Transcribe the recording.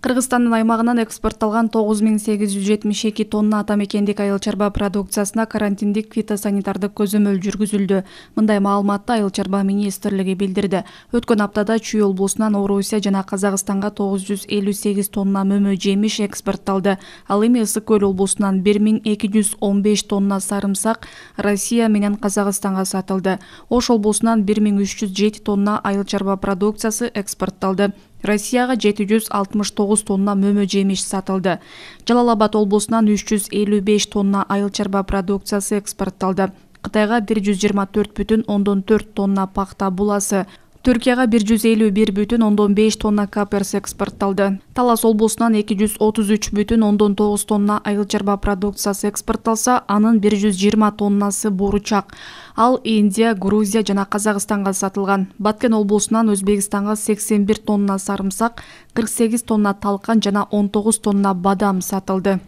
кыргызстандын аймагынан экспортталган тогуз миң сегиз жүз жетимиш эки тонна ата мекендик айыл чарба продукциясына карантиндик фитосанитардык көзөмөл жүргүзүлдү мындай маалыматты айыл чарба министрлиги билдирди өткөн аптада чүй облусунан орусия жана казакстанга тогуз жүз элүү сегиз тонна мөмө жемиш экспортталды ал эми ысык көл облусунан бир миң эки жүз он беш тонна сарымсак россия менен казакстанга сатылды ош облусунан бир миң үч жүз жети тонна айыл чарба продукциясы экспортталды россияга жети жүз алтымыш тогуз тонна мөмө жемиш сатылды жалал абад облусунан үч жүз элүү беш тонна айыл чарба продукциясы экспортталды кытайга бир жүз жыйырма төрт бүтүн ондон төрт тонна пахта буласы түркияга бир жүз элүү бир бүтүн ондон беш тонна каперс экспортталды талас облусунан эки жүз отуз үч бүтүн ондон тогуз тонна айыл чарба продукциясы экспортталса анын бир жүз жыйырма тоннасы бууручак ал индия грузия жана казакстанга сатылган баткен облусунан өзбекстанга сексен бир тонна сарымсак кырк сегиз тонна талкан жана он тогуз тонна бадам сатылды